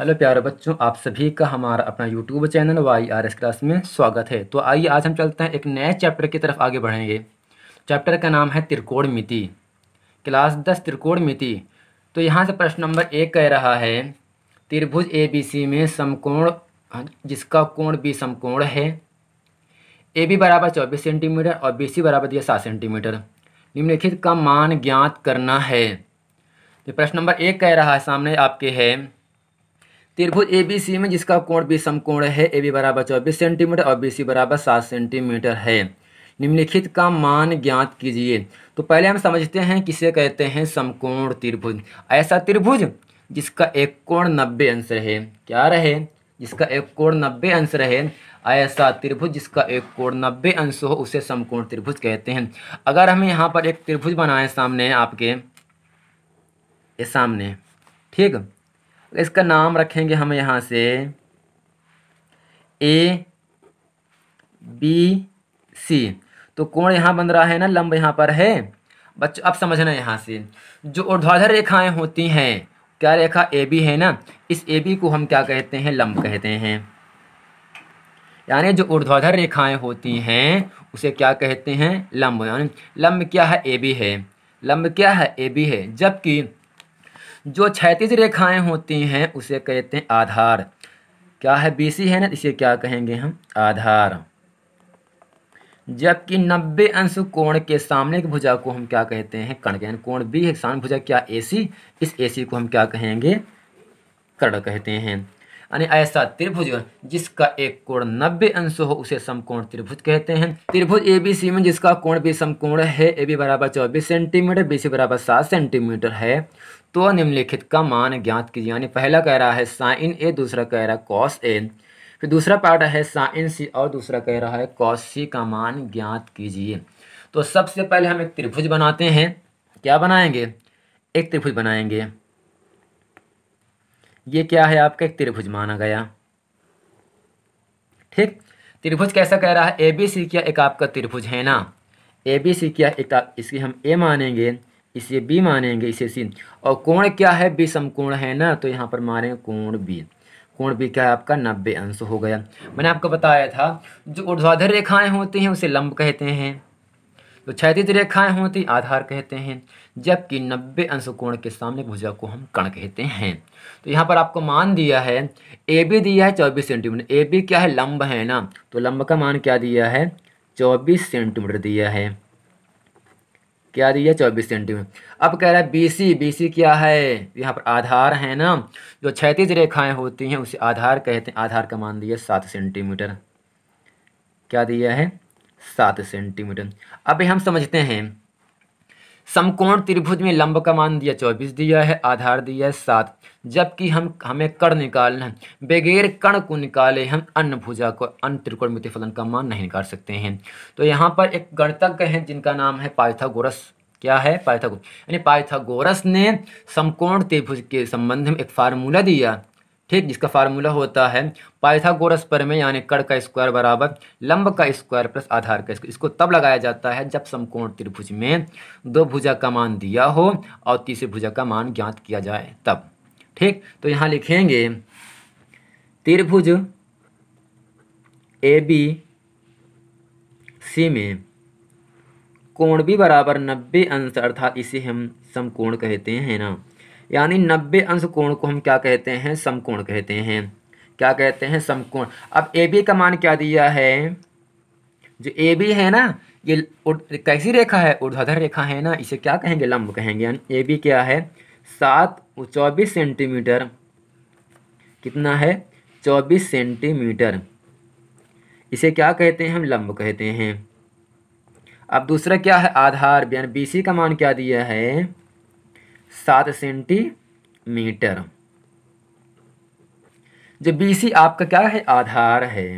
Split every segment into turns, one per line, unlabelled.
hello प्यारे बच्चों आप सभी का हमारा अपना YouTube channel Y R S class में स्वागत है तो आइए आज हम चलते हैं एक नए चैप्टर की तरफ आगे बढ़ेंगे चैप्टर का नाम है त्रिकोण मिति क्लास दस त्रिकोण मिति तो यहाँ से प्रश्न नंबर एक कह रहा है त्रिभुज ए बी सी में समकोण हाँ, जिसका कोण बी समकोण है ए बी बराबर चौबीस सेंटीमीटर और बी सी बराबर दिया सात सेंटीमीटर निम्नलिखित का मान ज्ञात करना है तो प्रश्न नंबर एक कह रहा है सामने आपके है त्रिभुज ए बी सी में जिसका कोण बी समकोण है ए बी बराबर चौबीस सेंटीमीटर और बी सी बराबर सात सेंटीमीटर है निम्नलिखित का मान ज्ञात कीजिए तो पहले हम समझते हैं किसे कहते हैं समकोण त्रिभुज ऐसा त्रिभुज जिसका एक कोण नब्बे अंश रहे क्या रहे जिसका एक कोण नब्बे अंश रहे ऐसा त्रिभुज जिसका एक कोण नब्बे अंश हो उसे समकोण त्रिभुज कहते हैं अगर हम यहाँ पर एक त्रिभुज बनाएं सामने आपके ये सामने ठीक इसका नाम रखेंगे हम यहाँ से ए बी सी तो कोण यहाँ बन रहा है ना लंब यहाँ पर है बच्चों अब समझना यहाँ से जो ऊर्ध्वाधर रेखाएं होती हैं क्या रेखा ए बी है ना इस ए बी को हम क्या कहते हैं लंब कहते हैं यानी जो ऊर्ध्वाधर रेखाएं होती हैं उसे क्या कहते हैं लंब यानी लंब क्या है ए बी है लंब क्या है ए बी है जबकि जो क्षैतिज रेखाएं होती हैं उसे कहते हैं आधार क्या है बीसी है ना इसे क्या कहेंगे हम आधार जबकि 90 अंश कोण के सामने की भुजा को हम क्या कहते हैं कर्ण कहते कोण बी है सामने भुजा क्या एसी इस एसी को हम क्या कहेंगे कर्ण कहते हैं यानी ऐसा त्रिभुज जिसका एक कोण 90 अंश हो उसे समकोण त्रिभुज कहते हैं त्रिभुज ए बी सी में जिसका कोण भी समकोण है ए बी बराबर चौबीस सेंटीमीटर बी सी बराबर सात सेंटीमीटर है तो निम्नलिखित का मान ज्ञात कीजिए यानी पहला कह रहा है साइन ए दूसरा कह रहा है कॉस ए फिर दूसरा पार्ट है साइन सी और दूसरा कह रहा है कॉस सी का मान ज्ञात कीजिए तो सबसे पहले हम एक त्रिभुज बनाते हैं क्या बनाएंगे एक त्रिभुज बनाएंगे ये क्या है आपका एक त्रिभुज माना गया ठीक त्रिभुज कैसा कह रहा है ए बी सी क्या एक आपका त्रिभुज है ना ए बी सी क्या एक इसकी हम ए मानेंगे इसे बी मानेंगे इसे सी और कोण क्या है बी समकोण है ना तो यहाँ पर मारेंगे कोण बी कोण बी क्या है आपका नब्बे अंश हो गया मैंने आपको बताया था जो ऊर्ध्वाधर रेखाएं होती हैं उसे लंब कहते हैं तो क्षैतिज रेखाएं होती आधार कहते हैं जबकि नब्बे अंश कोण के सामने भुजा को हम कण कहते हैं तो यहाँ पर आपको मान दिया है ए बी दिया है चौबीस सेंटीमीटर ए बी क्या है लंब है ना तो लंब का मान क्या दिया है चौबीस सेंटीमीटर दिया है क्या दिया चौबीस सेंटीमीटर अब कह रहा है बी सी बी सी क्या है यहाँ पर आधार है ना जो क्षैतिज रेखाएं होती हैं उसे आधार कहते हैं आधार का मान दिया सात सेंटीमीटर क्या दिया है सात सेंटीमीटर अब हम समझते हैं समकोण त्रिभुज में लंब का मान दिया चौबीस दिया है आधार दिया है सात जबकि हम हमें कण निकालना है बगैर कण को निकाले हम अन्य भुजा को अन्य त्रिकोणमिति फलन का मान नहीं निकाल सकते हैं तो यहाँ पर एक गणतज्ञ हैं जिनका नाम है पाइथागोरस क्या है पाइथागोरस यानी पाइथागोरस ने समकोण त्रिभुज के संबंध में एक फार्मूला दिया ठीक जिसका फार्मूला होता है पाइथागोरस पर में यानी कड़ का स्क्वायर बराबर लंब का स्क्वायर प्लस आधार का स्क्वायर इसको तब लगाया जाता है जब समकोण त्रिभुज में दो भुजा का मान दिया हो और तीसरे भुजा का मान ज्ञात किया जाए तब ठीक तो यहाँ लिखेंगे त्रिभुज ए बी सी में कोण भी बराबर नब्बे अंश अर्थात इसे हम समकोण कहते हैं ना यानी नब्बे अंश कोण को हम क्या कहते हैं समकोण कहते हैं क्या कहते हैं समकोण अब ए बी का मान क्या दिया है जो ए बी है ना ये कैसी रेखा है ऊर्ध्वाधर रेखा है ना इसे क्या कहेंगे लंब कहेंगे ए बी क्या है सात चौबीस सेंटीमीटर कितना है चौबीस सेंटीमीटर इसे क्या कहते हैं हम लंब कहते हैं अब दूसरा क्या है आधार बी सी का मान क्या दिया है सात सेंटीमीटर जो बीसी आपका क्या है आधार है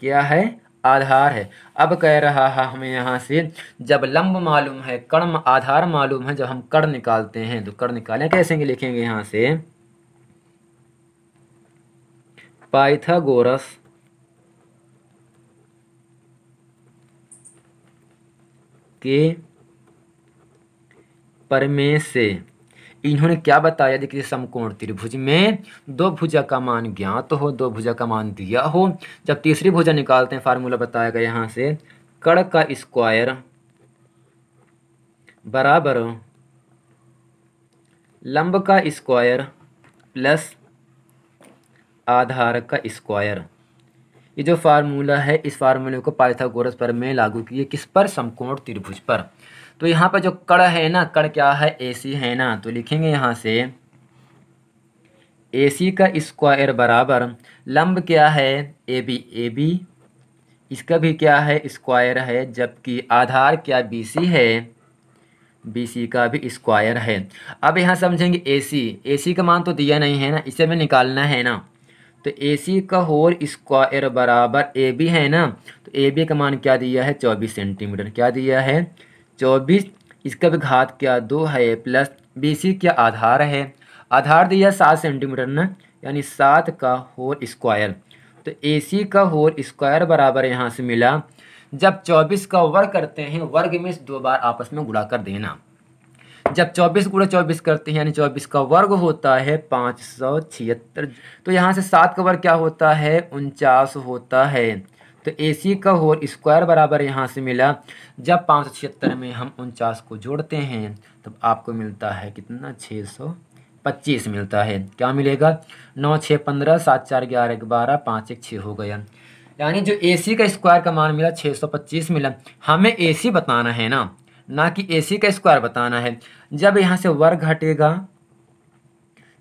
क्या है आधार है अब कह रहा है हमें यहाँ से जब लंब मालूम है कर्ण आधार मालूम है जब हम कड़ निकालते हैं तो कड़ निकालें कैसे लिखेंगे यहाँ से पाइथागोरस के पर में से इन्होंने क्या बताया यदि समकोण त्रिभुज में दो भुजा का मान ज्ञात हो दो भुजा का मान दिया हो जब तीसरी भुजा निकालते हैं फार्मूला बताया गया यहाँ से कड़ का स्क्वायर बराबर लंब का स्क्वायर प्लस आधार का स्क्वायर ये जो फार्मूला है इस फार्मूले को पाइथागोरस पर में लागू किए किस पर समकोण त्रिभुज पर तो यहाँ पर जो कड़ है ना कड़ क्या है ए है ना तो लिखेंगे यहाँ से ए का स्क्वायर बराबर लंब क्या है ए बी ए बी इसका भी क्या है स्क्वायर है जबकि आधार क्या बी सी है बी सी का भी स्क्वायर है अब यहाँ समझेंगे ए सी ए सी का मान तो दिया नहीं है ना इसे हमें निकालना है ना तो ए सी का होल स्क्वायर बराबर ए बी है ना तो ए बी का मान क्या दिया है चौबीस सेंटीमीटर क्या दिया है चौबीस इसका भी घात क्या दो है प्लस बीसी क्या आधार है आधार दिया तो सात सेंटीमीटर न यानी सात का होल स्क्वायर तो ए सी का होल स्क्वायर बराबर यहाँ से मिला जब चौबीस का वर्ग करते हैं वर्ग में दो बार आपस में गुड़ा कर देना जब चौबीस गुड़ा चौबीस करते हैं यानी चौबीस का वर्ग होता है पाँच सौ छिहत्तर तो यहाँ से सात का वर्ग क्या होता है उनचास होता है तो ए का होल स्क्वायर बराबर यहाँ से मिला जब पाँच सौ छिहत्तर में हम उनचास को जोड़ते हैं तब आपको मिलता है कितना छः सौ पच्चीस मिलता है क्या मिलेगा नौ छः पंद्रह सात चार ग्यारह एक बारह पाँच एक छः हो गया यानी जो ए सी का स्क्वायर का मान मिला छः सौ पच्चीस मिला हमें ए सी बताना है ना ना कि ए सी का स्क्वायर बताना है जब यहाँ से वर्ग हटेगा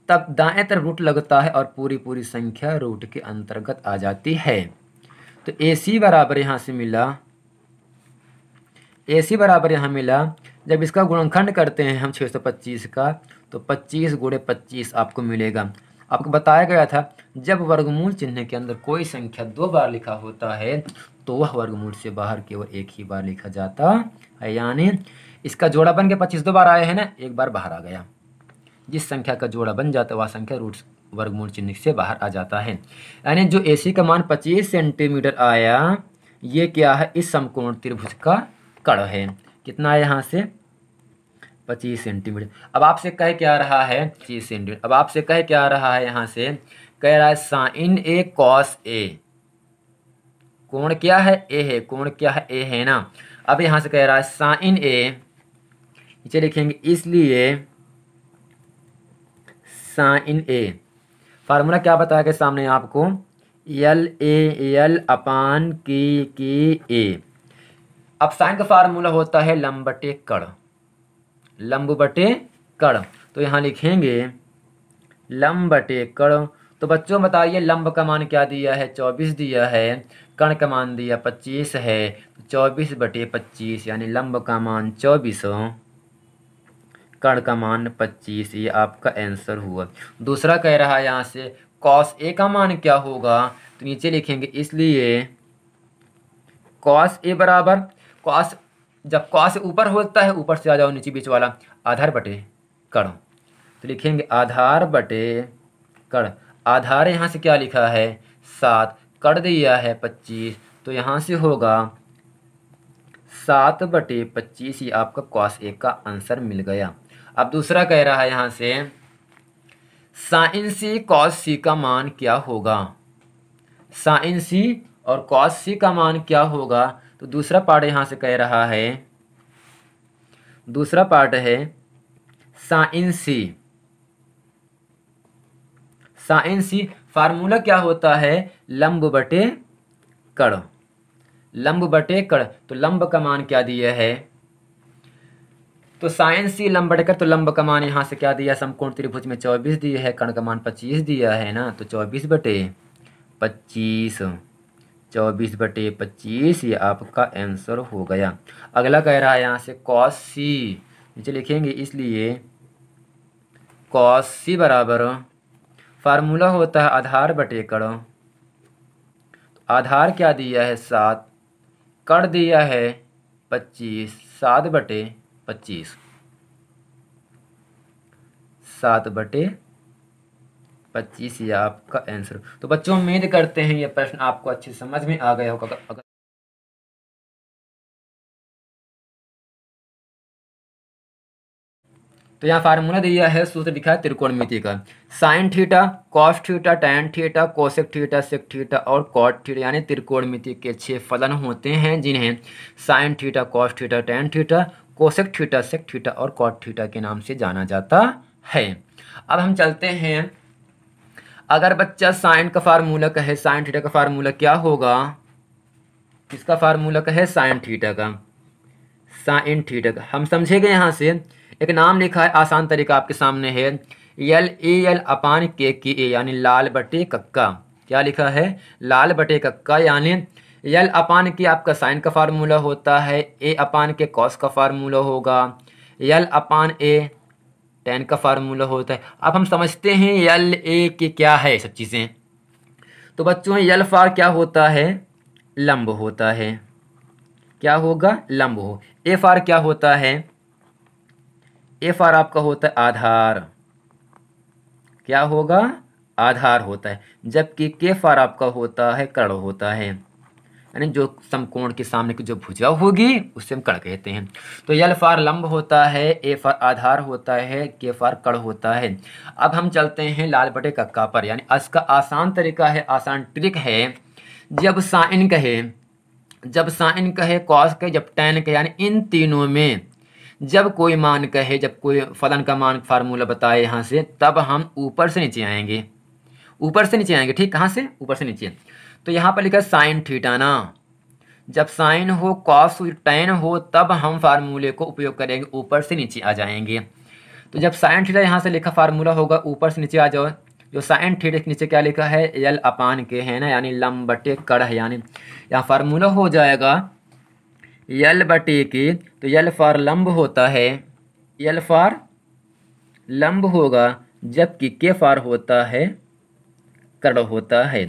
तब दाएं तरफ रूट लगता है और पूरी पूरी संख्या रूट के अंतर्गत आ जाती है तो ए सी बराबर यहाँ से मिला ए सी बराबर यहाँ मिला जब इसका गुणनखंड करते हैं हम 625 का तो 25 गुड़े पच्चीस आपको मिलेगा आपको बताया गया था जब वर्गमूल चिन्ह के अंदर कोई संख्या दो बार लिखा होता है तो वह वर्गमूल से बाहर केवल एक ही बार लिखा जाता है यानी इसका जोड़ा बन के पच्चीस दो बार आया है ना एक बार बाहर आ गया जिस संख्या का जोड़ा बन जाता है वह संख्या रूट वर्गमूल चिन्ह से बाहर आ जाता है यानी जो ए का मान पच्चीस सेंटीमीटर आया ये क्या है इस समकोण त्रिभुज का कण है कितना है यहाँ से पच्चीस सेंटीमीटर अब आपसे कह क्या रहा है पच्चीस सेंटीमीटर अब आपसे कह क्या रहा है यहाँ से कह रहा है साइन ए कॉस ए कोण क्या है ए है कोण क्या है ए है ना अब यहाँ से कह रहा है साइन ए नीचे लिखेंगे इसलिए साइन ए फार्मूला क्या बताया गया सामने आपको एल ए एल अपान की की ए अब साइन का फार्मूला होता है लंब बटे कड़ लंब बटे कड़ तो यहाँ लिखेंगे लंब बटे कड़ तो बच्चों बताइए लंब का मान क्या दिया है चौबीस दिया है कण का मान दिया पच्चीस है चौबीस बटे पच्चीस यानी लंब का मान चौबीस कण का मान पच्चीस ये आपका आंसर हुआ दूसरा कह रहा है यहाँ से कॉस ए का मान क्या होगा तो नीचे लिखेंगे इसलिए कॉस ए बराबर कॉस जब कॉस ऊपर होता है ऊपर से आ जाओ नीचे बीच वाला आधार बटे कण तो लिखेंगे आधार बटे कण आधार यहाँ से क्या लिखा है सात कर दिया है पच्चीस तो यहाँ से होगा सात बटे पच्चीस ये आपका कॉस ए का आंसर मिल गया अब दूसरा कह रहा है यहाँ से साइन सी कॉस सी का मान क्या होगा साइन सी और कॉस सी का मान क्या होगा तो दूसरा पार्ट यहाँ से कह रहा है दूसरा पार्ट है sine C sine C formula क्या होता है लंब बटे कड़ लंब बटे कड़ तो लंब का मान क्या दिया है तो साइन सी लंब बढ़कर तो लंब कमान यहाँ से क्या दिया समकोण त्रिभुज में चौबीस दिया है कर्ण कमान पच्चीस दिया है ना तो चौबीस बटे पच्चीस चौबीस बटे पच्चीस ये आपका आंसर हो गया अगला कह रहा है यहाँ से कॉस सी नीचे लिखेंगे इसलिए कॉस सी बराबर फार्मूला होता है आधार बटे कर्ण तो आधार क्या दिया है सात कर्ण दिया है पच्चीस सात बटे पच्चीस सात बटे पच्चीस ये आपका आंसर तो बच्चों उम्मीद करते हैं ये प्रश्न आपको अच्छे समझ में आ गया होगा अगर तो यहाँ फार्मूला दिया है सूत्र लिखा है त्रिकोणमिति का sine theta cos theta tan theta cosec theta sec theta और कॉट थीटा यानी त्रिकोणमिति के छह फलन होते हैं जिन्हें sine theta cos theta tan theta cosec theta sec theta और कॉट थीटा के नाम से जाना जाता है अब हम चलते हैं अगर बच्चा साइन का फार्मूला कहे साइन थीटा का फार्मूला क्या होगा किसका फार्मूला कहे साइन थीटा का साइन थीटा का हम समझेंगे यहाँ से एक नाम लिखा है आसान तरीका आपके सामने है यल ए यल अपान के की ए यानी लाल बटे कक्का क्या लिखा है लाल बटे कक्का यानी यल अपान की आपका साइन का फार्मूला होता है ए अपान के कॉस का फार्मूला होगा यल अपान ए टेन का फार्मूला होता है अब हम समझते हैं यल ए के क्या है सब चीज़ें तो बच्चों यल फार क्या होता है लंब होता है क्या होगा लंब हो ए फार क्या होता है ए फार आपका होता है आधार क्या होगा आधार होता है जबकि के फार आपका होता है कर्ण होता है यानी जो समकोण के सामने की जो भुजा होगी उसे हम कड़ कहते हैं तो यल फार लंब होता है ए फार आधार होता है के फार कड़ होता है अब हम चलते हैं लाल बटे कक्का पर यानी अस का आसान तरीका है आसान ट्रिक है जब साइन कहे जब साइन कहे कॉस कहे जब टैन कहे यानी इन तीनों में जब कोई मान कहे जब कोई फलन का मान फार्मूला बताए यहाँ से तब हम ऊपर से नीचे आएंगे ऊपर से नीचे आएंगे ठीक कहाँ से ऊपर से नीचे तो यहाँ पर लिखा साइन थीटा ना जब साइन हो कॉस टेन हो तब हम फार्मूले को उपयोग करेंगे ऊपर से नीचे आ जाएंगे तो जब साइन थीटा यहाँ से लिखा फार्मूला होगा ऊपर से नीचे आ जाओ जो साइन थीटा के नीचे क्या लिखा है एल अपान के है ना यानी लम बटे कड़ है यानी यहाँ फार्मूला हो जाएगा यल बटे के तो यल फार लम्ब होता है यल फार लम्ब होगा जबकि के फार होता है कड़ होता है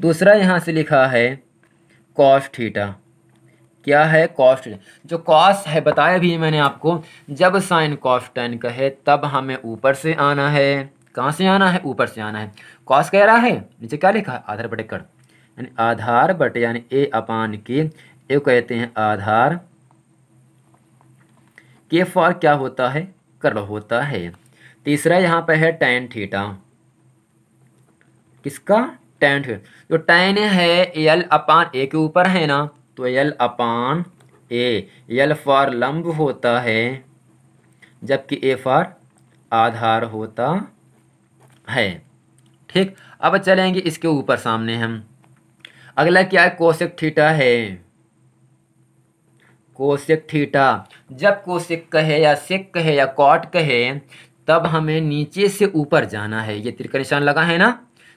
दूसरा यहाँ से लिखा है कॉस्ट थीटा क्या है कॉस्ट जो कॉस है बताया भी मैंने आपको जब साइन कॉस टेन कहे तब हमें ऊपर से आना है कहाँ से आना है ऊपर से आना है कॉस कह रहा है नीचे क्या लिखा आधार बटे कर यानी आधार बटे यानी ए अपान के ये कहते हैं आधार के फॉर क्या होता है कर होता है तीसरा यहाँ पर है टेन थीटा किसका टेंट जो टेन है एल अपान ए के ऊपर है ना तो L upon A L for लंब होता है जबकि ए फॉर आधार होता है ठीक अब चलेंगे इसके ऊपर सामने हम अगला क्या है कोशिक थीटा है कोशिक थीटा जब कोशिक कहे या सिक कहे या कॉट कहे तब हमें नीचे से ऊपर जाना है ये तिरका निशान लगा है ना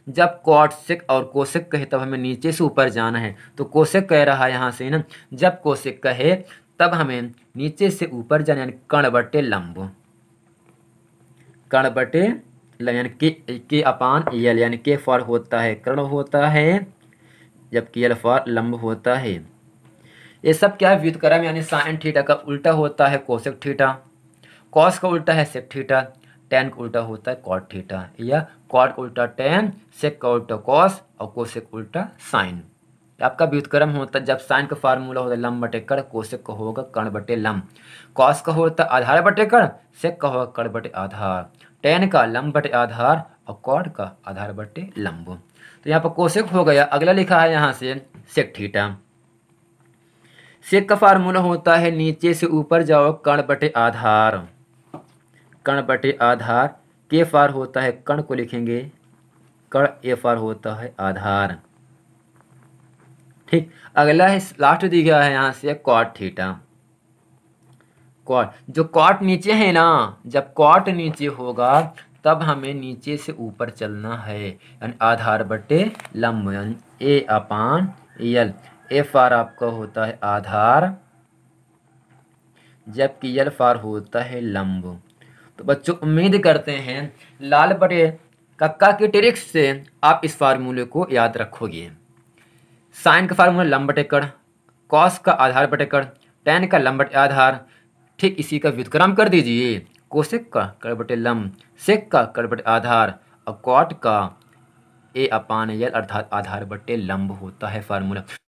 जब कॉट और कोशिक कहे तब हमें नीचे से ऊपर जाना है तो कोशिक कह रहा है यहाँ से ना जब कोशिक कहे तब हमें नीचे से ऊपर जाना यानी कर्ण बटे लंब कर्ण बटे यानी के के अपान यल यानी के फॉर होता है कर्ण होता है जबकि यल फॉर लंब होता है ये सब क्या है व्युतक्रम यानी साइन थीटा का उल्टा होता है कोशिक थीटा कॉस का उल्टा है सेक थीटा टेन का उल्टा होता है कॉट थीटा या कॉट उल्टा टेन सेक का उल्टा कॉस और कोसेक उल्टा साइन आपका व्युतक्रम होता है जब साइन का फार्मूला होता है लम बटे कर्ण कोसेक का होगा कण बटे लम कॉस का होता है आधार बटे कर्ण सेक का होगा कण बटे आधार टेन का लम बटे आधार और कॉड का आधार बटे लम्ब तो यहाँ पर कोसेक हो गया अगला लिखा है यहाँ से सेक थीटा सेक का फार्मूला होता है नीचे से ऊपर जाओ कण बटे आधार कण बटे आधार के फार होता है कण को लिखेंगे कण ए फार होता है आधार ठीक अगला है लास्ट दी गया है यहाँ से कॉट थीटा कॉट जो कॉट नीचे है ना जब कॉट नीचे होगा तब हमें नीचे से ऊपर चलना है यानी आधार बटे लंब ए अपान यल एफ आर आपका होता है आधार जबकि यल फार होता है लंब तो बच्चों उम्मीद करते हैं लाल बटे कक्का के ट्रिक्स से आप इस फार्मूले को याद रखोगे साइन का फार्मूला लंब बटे कड़ कॉस का आधार बटे कड़ टेन का लंब बटे आधार ठीक इसी का व्युतक्रम कर दीजिए कोशिक का कड़ बटे लंब सेक का कड़ बटे आधार और कॉट का ए अपान यल अर्थात आधार बटे लंब होता है फार्मूला